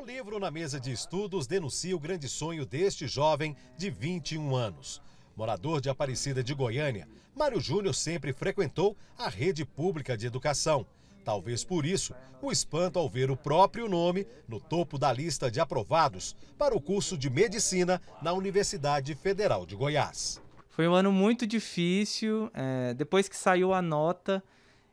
O livro na mesa de estudos denuncia o grande sonho deste jovem de 21 anos. Morador de Aparecida de Goiânia, Mário Júnior sempre frequentou a rede pública de educação. Talvez por isso, o espanto ao ver o próprio nome no topo da lista de aprovados para o curso de medicina na Universidade Federal de Goiás. Foi um ano muito difícil. É, depois que saiu a nota,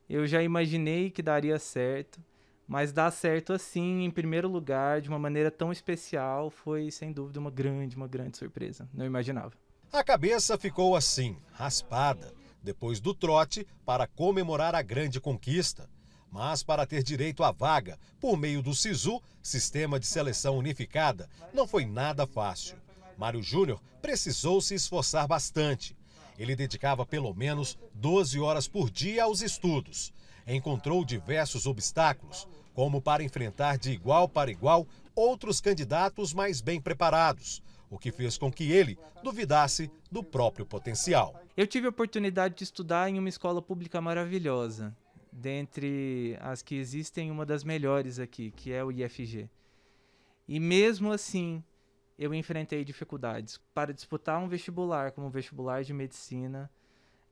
eu já imaginei que daria certo. Mas dar certo assim, em primeiro lugar, de uma maneira tão especial, foi sem dúvida uma grande, uma grande surpresa. Não imaginava. A cabeça ficou assim, raspada, depois do trote para comemorar a grande conquista. Mas para ter direito à vaga, por meio do SISU, Sistema de Seleção Unificada, não foi nada fácil. Mário Júnior precisou se esforçar bastante. Ele dedicava pelo menos 12 horas por dia aos estudos. Encontrou diversos obstáculos, como para enfrentar de igual para igual outros candidatos mais bem preparados, o que fez com que ele duvidasse do próprio potencial. Eu tive a oportunidade de estudar em uma escola pública maravilhosa, dentre as que existem, uma das melhores aqui, que é o IFG. E mesmo assim, eu enfrentei dificuldades para disputar um vestibular, como o vestibular de medicina,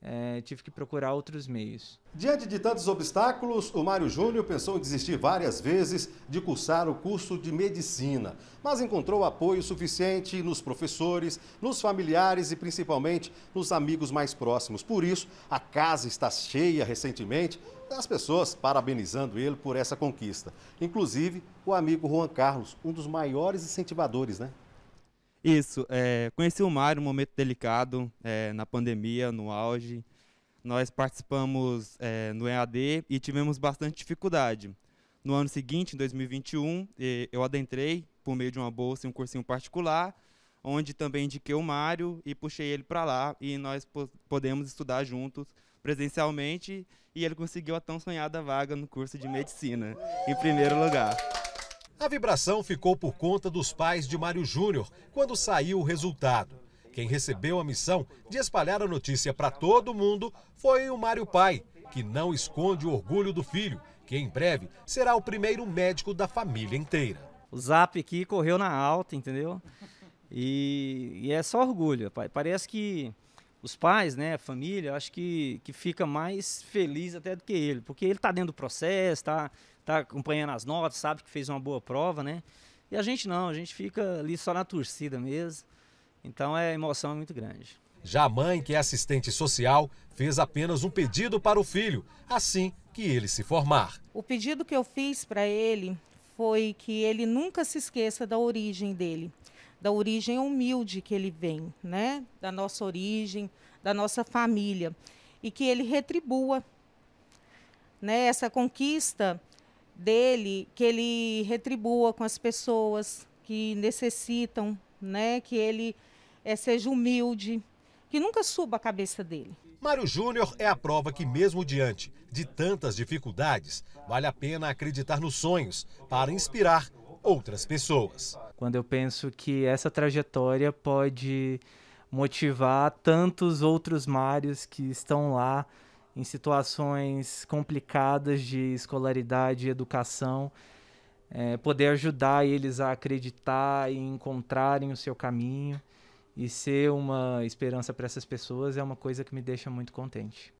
é, tive que procurar outros meios. Diante de tantos obstáculos, o Mário Júnior pensou em desistir várias vezes de cursar o curso de medicina, mas encontrou apoio suficiente nos professores, nos familiares e principalmente nos amigos mais próximos. Por isso, a casa está cheia recentemente das pessoas parabenizando ele por essa conquista. Inclusive, o amigo Juan Carlos, um dos maiores incentivadores, né? Isso, é, conheci o Mário num momento delicado, é, na pandemia, no auge. Nós participamos é, no EAD e tivemos bastante dificuldade. No ano seguinte, em 2021, eu adentrei por meio de uma bolsa e um cursinho particular, onde também indiquei o Mário e puxei ele para lá e nós podemos estudar juntos presencialmente e ele conseguiu a tão sonhada vaga no curso de medicina, em primeiro lugar. A vibração ficou por conta dos pais de Mário Júnior quando saiu o resultado. Quem recebeu a missão de espalhar a notícia para todo mundo foi o Mário Pai, que não esconde o orgulho do filho, que em breve será o primeiro médico da família inteira. O zap aqui correu na alta, entendeu? E, e é só orgulho. Parece que os pais, né, a família, acho que, que fica mais feliz até do que ele, porque ele está dentro do processo, está tá acompanhando as notas, sabe que fez uma boa prova, né? E a gente não, a gente fica ali só na torcida mesmo. Então é, a emoção é muito grande. Já a mãe, que é assistente social, fez apenas um pedido para o filho, assim que ele se formar. O pedido que eu fiz para ele foi que ele nunca se esqueça da origem dele, da origem humilde que ele vem, né? Da nossa origem, da nossa família e que ele retribua, né? Essa conquista dele que ele retribua com as pessoas que necessitam, né? Que ele é, seja humilde, que nunca suba a cabeça dele. Mário Júnior é a prova que, mesmo diante de tantas dificuldades, vale a pena acreditar nos sonhos para inspirar outras pessoas. Quando eu penso que essa trajetória pode motivar tantos outros Mários que estão lá em situações complicadas de escolaridade e educação, é, poder ajudar eles a acreditar e encontrarem o seu caminho e ser uma esperança para essas pessoas é uma coisa que me deixa muito contente.